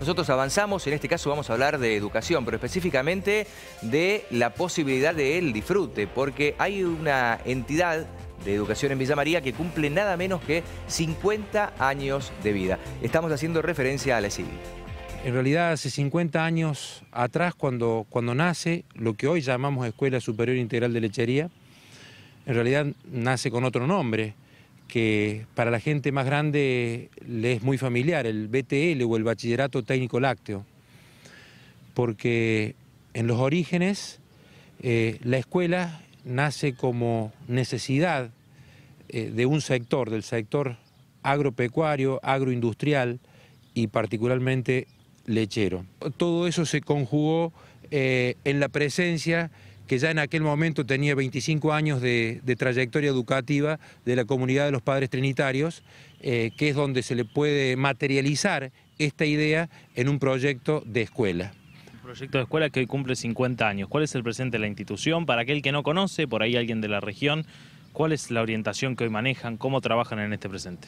Nosotros avanzamos, en este caso vamos a hablar de educación, pero específicamente de la posibilidad de del disfrute, porque hay una entidad de educación en Villa María que cumple nada menos que 50 años de vida. Estamos haciendo referencia a la civil. En realidad, hace 50 años atrás, cuando, cuando nace lo que hoy llamamos Escuela Superior Integral de Lechería, en realidad nace con otro nombre, que para la gente más grande le es muy familiar, el BTL o el Bachillerato Técnico Lácteo, porque en los orígenes eh, la escuela nace como necesidad eh, de un sector, del sector agropecuario, agroindustrial y particularmente lechero. Todo eso se conjugó eh, en la presencia que ya en aquel momento tenía 25 años de, trayectoria educativa de la comunidad de los padres trinitarios, eh, que es donde se le puede materializar esta idea en un proyecto de escuela Un proyecto de escuela que hoy cumple 50 años. ¿Cuál es el presente de la institución? Para aquel que no conoce, por ahí alguien de la región, ¿cuál es la orientación que hoy manejan? ¿Cómo trabajan en este presente?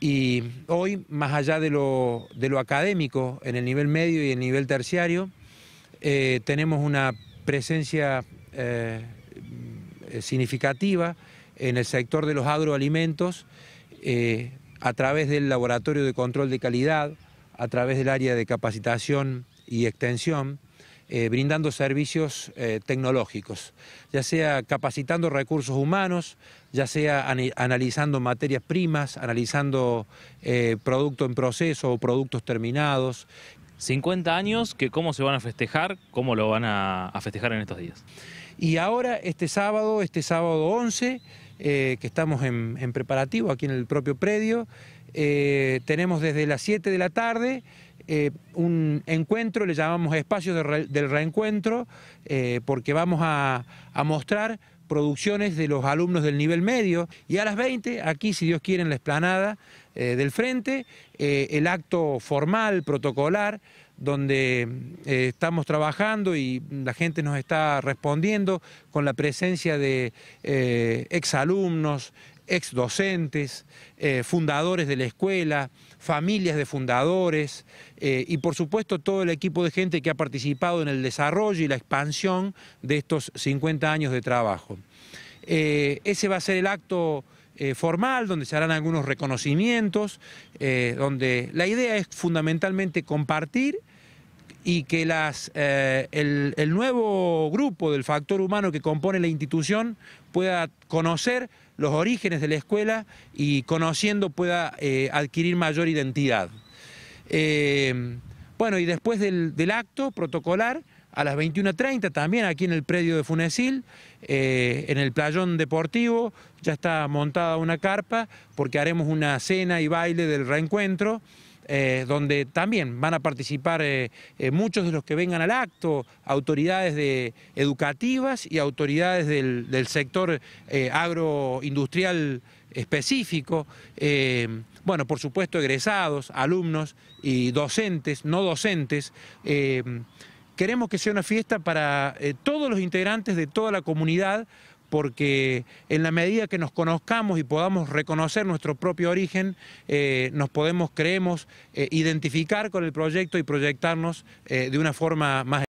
Y hoy, más allá de lo, de lo académico, en el nivel medio y el nivel terciario, eh, tenemos una presencia eh, significativa en el sector de los agroalimentos eh, a través del laboratorio de control de calidad, a través del área de capacitación y extensión, eh, brindando servicios tecnológicos, ya sea capacitando recursos humanos, ya sea analizando materias primas, analizando producto en proceso o productos terminados, 50 años, que cómo se van a festejar, cómo lo van a, festejar en estos días. Y ahora, este sábado, este sábado 11, eh, que estamos en, preparativo aquí en el propio predio, eh, tenemos desde las 7 de la tarde eh, un encuentro, le llamamos espacio del reencuentro, porque vamos a mostrar producciones de los alumnos del nivel medio y a las 20, aquí si Dios quiere en la esplanada eh, del frente, eh, el acto formal, protocolar, donde eh, estamos trabajando y la gente nos está respondiendo con la presencia de exalumnos, ex docentes, eh, fundadores de la escuela, familias de fundadores eh, y por supuesto todo el equipo de gente que ha participado en el desarrollo y la expansión de estos 50 años de trabajo. Eh, ese va a ser el acto formal, donde se harán algunos reconocimientos, donde la idea es fundamentalmente compartir y que eh, el, nuevo grupo del factor humano que compone la institución pueda conocer los orígenes de la escuela y conociendo pueda eh, adquirir mayor identidad. Eh, bueno, y después del, acto protocolar, a las 21.30 también aquí en el predio de Funesil, en el playón deportivo, ya está montada una carpa porque haremos una cena y baile del reencuentro. Eh, donde también van a participar eh, eh, muchos de los que vengan al acto, autoridades educativas y autoridades del sector agroindustrial específico, bueno, por supuesto egresados, alumnos y docentes, no docentes. queremos que sea una fiesta para todos los integrantes de toda la comunidad, porque en la medida que nos conozcamos y podamos reconocer nuestro propio origen, eh, nos podemos, creemos, eh, identificar con el proyecto y proyectarnos eh, de una forma más...